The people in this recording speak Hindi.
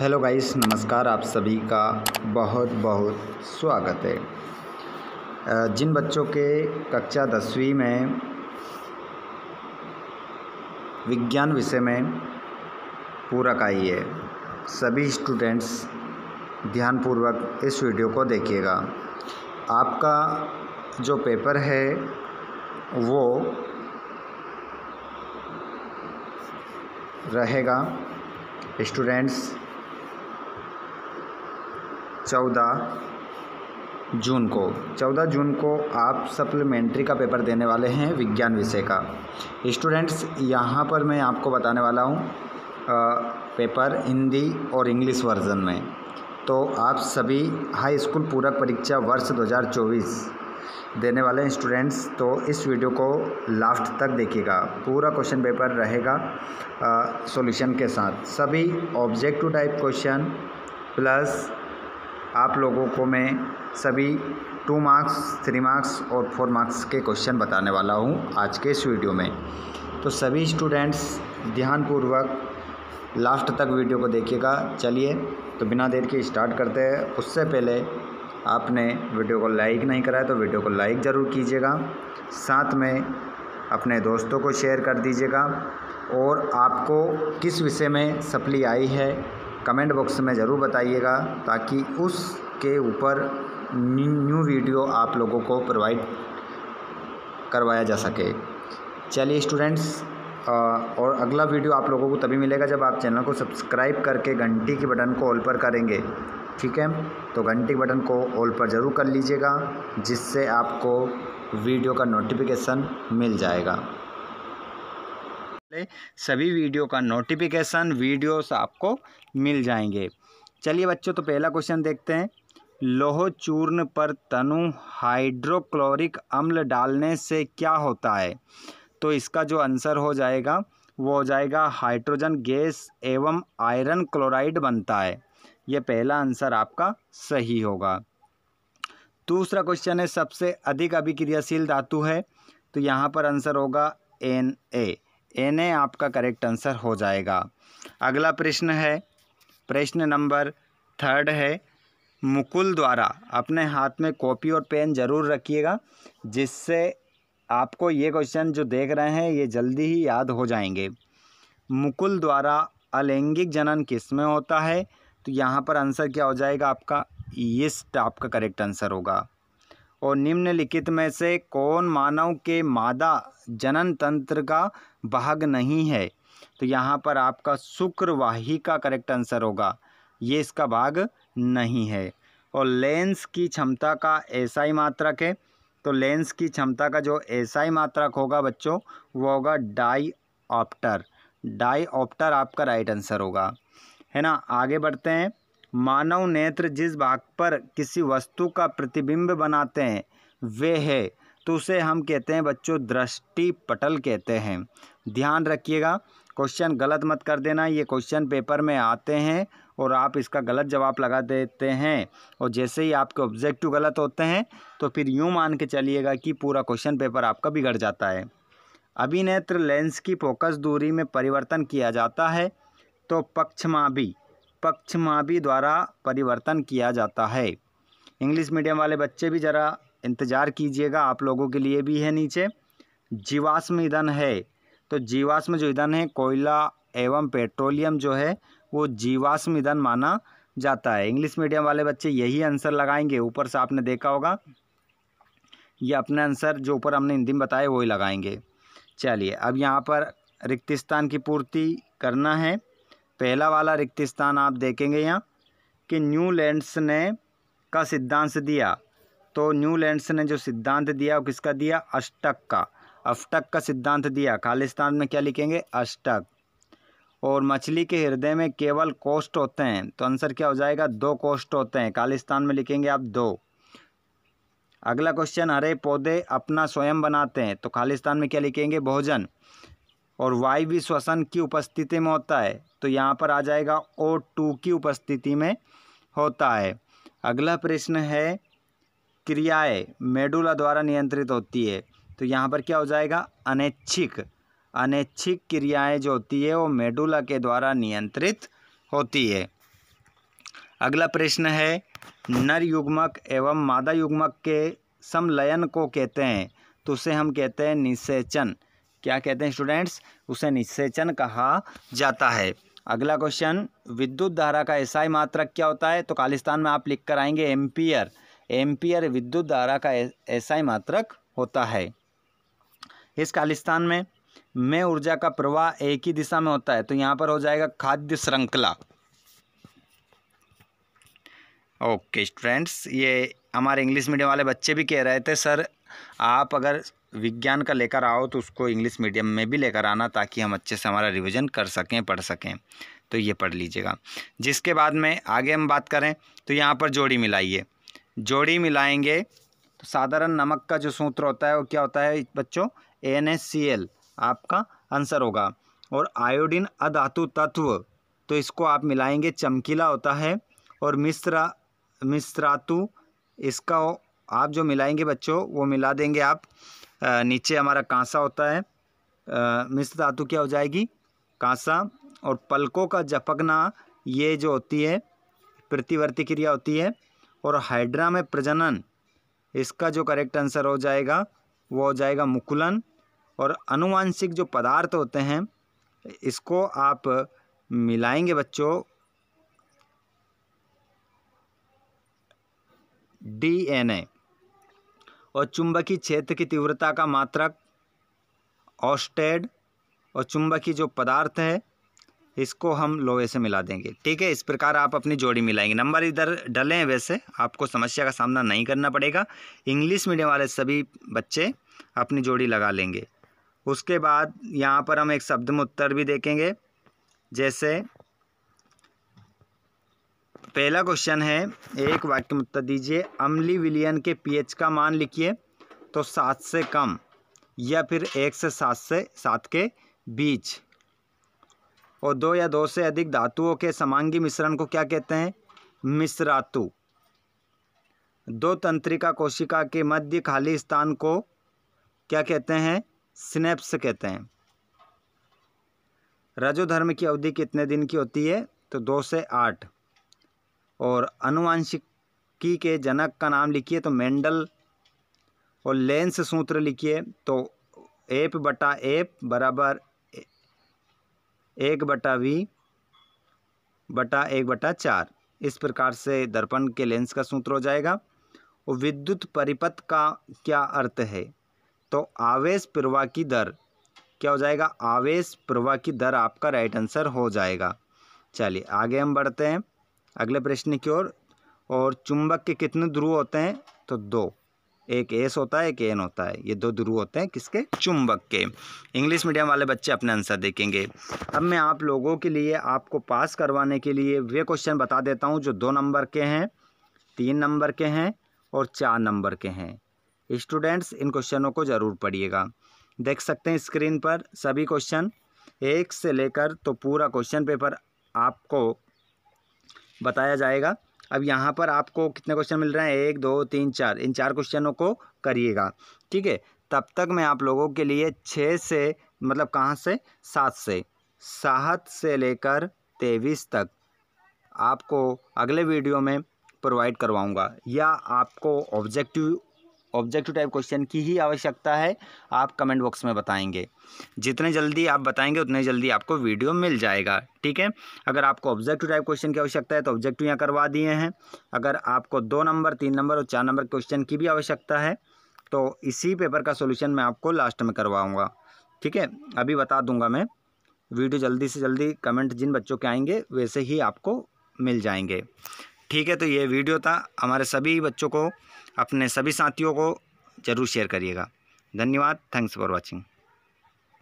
हेलो गाइस नमस्कार आप सभी का बहुत बहुत स्वागत है जिन बच्चों के कक्षा दसवीं में विज्ञान विषय में पूरक आई है सभी स्टूडेंट्स ध्यानपूर्वक इस वीडियो को देखिएगा आपका जो पेपर है वो रहेगा स्टूडेंट्स चौदह जून को चौदह जून को आप सप्लीमेंट्री का पेपर देने वाले हैं विज्ञान विषय का स्टूडेंट्स यहाँ पर मैं आपको बताने वाला हूँ पेपर हिंदी और इंग्लिश वर्जन में तो आप सभी हाई स्कूल पूरक परीक्षा वर्ष 2024 देने वाले स्टूडेंट्स तो इस वीडियो को लास्ट तक देखिएगा पूरा क्वेश्चन पेपर रहेगा सॉल्यूशन के साथ सभी ऑब्जेक्टिव टाइप क्वेश्चन प्लस आप लोगों को मैं सभी टू मार्क्स थ्री मार्क्स और फोर मार्क्स के क्वेश्चन बताने वाला हूँ आज के इस वीडियो में तो सभी स्टूडेंट्स ध्यानपूर्वक लास्ट तक वीडियो को देखिएगा चलिए तो बिना देर के स्टार्ट करते हैं उससे पहले आपने वीडियो को लाइक नहीं कराया तो वीडियो को लाइक ज़रूर कीजिएगा साथ में अपने दोस्तों को शेयर कर दीजिएगा और आपको किस विषय में सप्ली आई है कमेंट बॉक्स में ज़रूर बताइएगा ताकि उसके ऊपर न्यू वीडियो आप लोगों को प्रोवाइड करवाया जा सके चलिए स्टूडेंट्स और अगला वीडियो आप लोगों को तभी मिलेगा जब आप चैनल को सब्सक्राइब करके घंटी के बटन को ऑल पर करेंगे ठीक है तो घंटी के बटन को ऑल पर ज़रूर कर लीजिएगा जिससे आपको वीडियो का नोटिफिकेशन मिल जाएगा से सभी वीडियो का नोटिफिकेशन वीडियोस आपको मिल जाएंगे चलिए बच्चों तो पहला क्वेश्चन देखते हैं लोह चूर्ण पर तनु हाइड्रोक्लोरिक अम्ल डालने से क्या होता है तो इसका जो आंसर हो जाएगा वो हो जाएगा हाइड्रोजन गैस एवं आयरन क्लोराइड बनता है ये पहला आंसर आपका सही होगा दूसरा क्वेश्चन है सबसे अधिक अभिक्रियाशील धातु है तो यहाँ पर आंसर होगा एन ए एन ए आपका करेक्ट आंसर हो जाएगा अगला प्रश्न है प्रश्न नंबर थर्ड है मुकुल द्वारा अपने हाथ में कॉपी और पेन ज़रूर रखिएगा जिससे आपको ये क्वेश्चन जो देख रहे हैं ये जल्दी ही याद हो जाएंगे मुकुल द्वारा अलैंगिक जनन किस में होता है तो यहाँ पर आंसर क्या हो जाएगा आपका यस्ट आपका करेक्ट आंसर होगा और निम्नलिखित में से कौन मानव के मादा जनन तंत्र का भाग नहीं है तो यहाँ पर आपका शुक्रवाही का करेक्ट आंसर होगा ये इसका भाग नहीं है और लेंस की क्षमता का ऐसा ही मात्रक है तो लेंस की क्षमता का जो ऐसा ही मात्रक होगा बच्चों वो होगा डाई ऑप्टर डाई ऑप्टर आपका राइट आंसर होगा है ना आगे बढ़ते हैं मानव नेत्र जिस भाग पर किसी वस्तु का प्रतिबिंब बनाते हैं वे है तो उसे हम कहते हैं बच्चों दृष्टि पटल कहते हैं ध्यान रखिएगा क्वेश्चन गलत मत कर देना ये क्वेश्चन पेपर में आते हैं और आप इसका गलत जवाब लगा देते हैं और जैसे ही आपके ऑब्जेक्टिव गलत होते हैं तो फिर यूँ मान के चलिएगा कि पूरा क्वेश्चन पेपर आपका बिगड़ जाता है अभिनेत्र लेंस की फोकस दूरी में परिवर्तन किया जाता है तो पक्षमाभी पक्षमावी द्वारा परिवर्तन किया जाता है इंग्लिश मीडियम वाले बच्चे भी ज़रा इंतज़ार कीजिएगा आप लोगों के लिए भी है नीचे जीवाश्म ईंधन है तो जीवाश्म जो ईंधन है कोयला एवं पेट्रोलियम जो है वो जीवाश्म ईंधन माना जाता है इंग्लिश मीडियम वाले बच्चे यही आंसर लगाएंगे ऊपर से आपने देखा होगा ये अपने आंसर जो ऊपर हमने हिंदी में बताए वही लगाएंगे चलिए अब यहाँ पर रिक्तिस्तान की पूर्ति करना है पहला वाला रिक्त स्थान आप देखेंगे यहाँ कि न्यू लैंड्स ने का सिद्धांत दिया तो न्यू लैंड्स ने जो सिद्धांत दिया वो किसका दिया अष्टक का अष्टक का सिद्धांत दिया खालिस्तान में क्या लिखेंगे अष्टक और मछली के हृदय में केवल कोष्ट होते हैं तो आंसर क्या हो जाएगा दो कोष्ट होते हैं खालिस्तान में लिखेंगे आप दो अगला क्वेश्चन हरे पौधे अपना स्वयं बनाते हैं तो खालिस्तान में क्या लिखेंगे भोजन और वायु भी श्वसन की उपस्थिति में होता है तो यहाँ पर आ जाएगा ओ टू की उपस्थिति में होता है अगला प्रश्न है क्रियाएं मेडुला द्वारा नियंत्रित होती है तो यहाँ पर क्या हो जाएगा अनैच्छिक अनैच्छिक क्रियाएं जो होती है वो मेडुला के द्वारा नियंत्रित होती है अगला प्रश्न है नर युग्मक एवं मादा युग्मक के समलयन को कहते हैं तो उसे हम कहते हैं निषेचन क्या कहते हैं स्टूडेंट्स उसे निषेचन कहा जाता है अगला क्वेश्चन विद्युत धारा का एसआई मात्रक क्या होता है तो खालिस्तान में आप लिख कर आएंगे एम्पियर एम्पियर विद्युत धारा का एसआई मात्रक होता है इस खालिस्तान में मैं ऊर्जा का प्रवाह एक ही दिशा में होता है तो यहाँ पर हो जाएगा खाद्य श्रृंखला ओके स्टूडेंट्स ये हमारे इंग्लिश मीडियम वाले बच्चे भी कह रहे थे सर आप अगर विज्ञान का लेकर आओ तो उसको इंग्लिश मीडियम में भी लेकर आना ताकि हम अच्छे से हमारा रिविज़न कर सकें पढ़ सकें तो ये पढ़ लीजिएगा जिसके बाद में आगे हम बात करें तो यहाँ पर जोड़ी मिलाइए जोड़ी मिलाएंगे तो साधारण नमक का जो सूत्र होता है वो क्या होता है बच्चों एन आपका आंसर होगा और आयोडीन अधातु तत्व तो इसको आप मिलाएंगे चमकीला होता है और मिश्रा मिश्रातु इसका आप जो मिलाएंगे बच्चों वो मिला देंगे आप नीचे हमारा कांसा होता है मिश्र धातु क्या हो जाएगी कांसा और पलकों का झपकना ये जो होती है प्रतिवर्ती क्रिया होती है और हाइड्रा में प्रजनन इसका जो करेक्ट आंसर हो जाएगा वो हो जाएगा मुकुलन और अनुवांशिक जो पदार्थ होते हैं इसको आप मिलाएंगे बच्चों डीएनए और चुंबकीय क्षेत्र की तीव्रता का मात्रक ऑस्टेड और चुंबकीय जो पदार्थ है इसको हम लोहे से मिला देंगे ठीक है इस प्रकार आप अपनी जोड़ी मिलाएंगे नंबर इधर डले हैं वैसे आपको समस्या का सामना नहीं करना पड़ेगा इंग्लिश मीडियम वाले सभी बच्चे अपनी जोड़ी लगा लेंगे उसके बाद यहाँ पर हम एक शब्द में उत्तर भी देखेंगे जैसे पहला क्वेश्चन है एक वाक्य में उत्तर दीजिए अम्ली विलियन के पीएच का मान लिखिए तो सात से कम या फिर एक से सात से सात के बीच और दो या दो से अधिक धातुओं के समांगी मिश्रण को क्या कहते हैं मिश्रातु दो तंत्रिका कोशिका के मध्य खाली स्थान को क्या कहते हैं स्नेप्स कहते हैं रजोधर्म की अवधि कितने दिन की होती है तो दो से आठ और अनुवांशिकी के जनक का नाम लिखिए तो मेंडल और लेंस सूत्र लिखिए तो एप बटा एप बराबर एक बटा वी बटा एक बटा चार इस प्रकार से दर्पण के लेंस का सूत्र हो जाएगा और विद्युत परिपथ का क्या अर्थ है तो आवेश प्रवाह की दर क्या हो जाएगा आवेश प्रवाह की दर आपका राइट आंसर हो जाएगा चलिए आगे हम बढ़ते हैं अगले प्रश्न की ओर और चुंबक के कितने ध्रुव होते हैं तो दो एक एस होता है एक एन होता है ये दो ध्रुव होते हैं किसके चुंबक के इंग्लिश मीडियम वाले बच्चे अपने आंसर देखेंगे अब मैं आप लोगों के लिए आपको पास करवाने के लिए वे क्वेश्चन बता देता हूँ जो दो नंबर के हैं तीन नंबर के हैं और चार नंबर के हैं स्टूडेंट्स इन क्वेश्चनों को ज़रूर पढ़िएगा देख सकते हैं स्क्रीन पर सभी क्वेश्चन एक से लेकर तो पूरा क्वेश्चन पेपर आपको बताया जाएगा अब यहाँ पर आपको कितने क्वेश्चन मिल रहे हैं एक दो तीन चार इन चार क्वेश्चनों को करिएगा ठीक है तब तक मैं आप लोगों के लिए छः से मतलब कहाँ से सात से सात से लेकर तेईस तक आपको अगले वीडियो में प्रोवाइड करवाऊँगा या आपको ऑब्जेक्टिव ऑब्जेक्टिव टाइप क्वेश्चन की ही आवश्यकता है आप कमेंट बॉक्स में बताएंगे जितने जल्दी आप बताएंगे उतने जल्दी आपको वीडियो मिल जाएगा ठीक है अगर आपको ऑब्जेक्टिव टाइप क्वेश्चन की आवश्यकता है तो ऑब्जेक्टिव यहाँ करवा दिए हैं अगर आपको दो नंबर तीन नंबर और चार नंबर क्वेश्चन की भी आवश्यकता है तो इसी पेपर का सोल्यूशन मैं आपको लास्ट में करवाऊँगा ठीक है अभी बता दूंगा मैं वीडियो जल्दी से जल्दी कमेंट जिन बच्चों के आएंगे वैसे ही आपको मिल जाएंगे ठीक है तो ये वीडियो था हमारे सभी बच्चों को अपने सभी साथियों को ज़रूर शेयर करिएगा धन्यवाद थैंक्स फॉर वॉचिंग